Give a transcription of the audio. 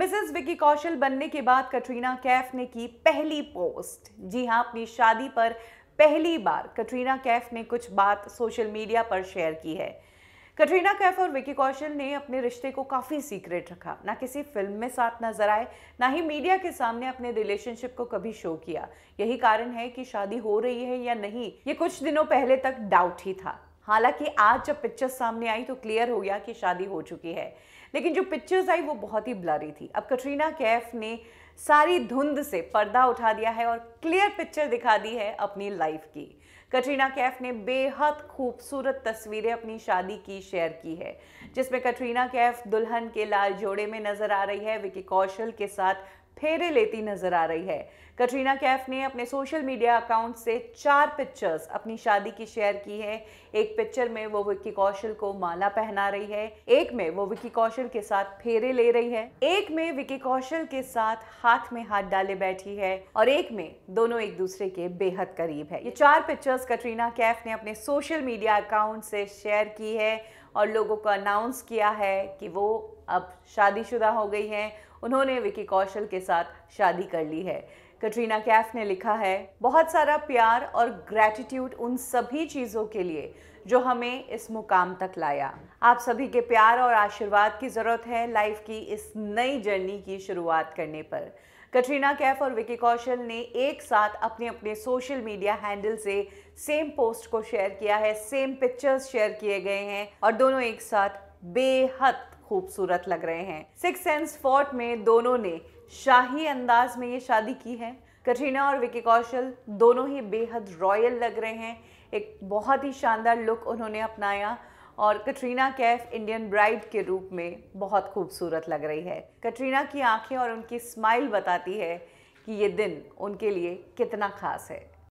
Mrs Vicky कौशल बनने के बाद कटरीना कैफ ने की पहली पोस्ट जी हाँ अपनी शादी पर पहली बार कटरीना कैफ ने कुछ बात सोशल मीडिया पर शेयर की है कटरीना कैफ और विकी कौशल ने अपने रिश्ते को काफ़ी सीक्रेट रखा ना किसी फिल्म में साथ नजर आए ना ही मीडिया के सामने अपने रिलेशनशिप को कभी शो किया यही कारण है कि शादी हो रही है या नहीं ये कुछ दिनों पहले तक डाउट ही था हालांकि आज जब पिक्चर सामने आई तो क्लियर हो गया कि शादी हो चुकी है लेकिन जो पिक्चर्स आई वो बहुत ही ब्लरी थी अब कटरीना कैफ ने सारी धुंध से पर्दा उठा दिया है और क्लियर पिक्चर दिखा दी है अपनी लाइफ की कटरीना कैफ ने बेहद खूबसूरत तस्वीरें अपनी शादी की शेयर की है जिसमें कटरीना कैफ दुल्हन के लाल जोड़े में नजर आ रही है विकी कौशल के साथ फेरे लेती नजर आ रही है कटरीना कैफ ने अपने सोशल मीडिया अकाउंट से चार पिक्चर्स अपनी शादी की शेयर की है एक पिक्चर में वो विक्की कौशल को माला पहना रही है एक में वो विक्की कौशल के साथ फेरे ले रही है एक में विक्की कौशल के साथ हाथ में हाथ डाले बैठी है और एक में दोनों एक दूसरे के बेहद करीब है ये चार पिक्चर्स कटरीना कैफ ने अपने सोशल मीडिया अकाउंट से शेयर की है और लोगों को अनाउंस किया है कि वो अब शादीशुदा हो गई हैं उन्होंने विकी कौशल के साथ शादी कर ली है कटरीना कैफ ने लिखा है बहुत सारा प्यार और ग्रैटिट्यूड उन सभी चीज़ों के लिए जो हमें इस मुकाम तक लाया आप सभी के प्यार और आशीर्वाद की ज़रूरत है लाइफ की इस नई जर्नी की शुरुआत करने पर कटरीना कैफ और विकी कौशल ने एक साथ अपने अपने सोशल मीडिया हैंडल से सेम पोस्ट को शेयर किया है सेम पिक्चर्स शेयर किए गए हैं और दोनों एक साथ बेहद खूबसूरत लग रहे हैं सिक्स सेंस फोर्ट में दोनों ने शाही अंदाज में ये शादी की है कटरीना और विकी कौशल दोनों ही बेहद रॉयल लग रहे हैं एक बहुत ही शानदार लुक उन्होंने अपनाया और कटरीना कैफ इंडियन ब्राइड के रूप में बहुत खूबसूरत लग रही है कटरीना की आंखें और उनकी स्माइल बताती है कि ये दिन उनके लिए कितना खास है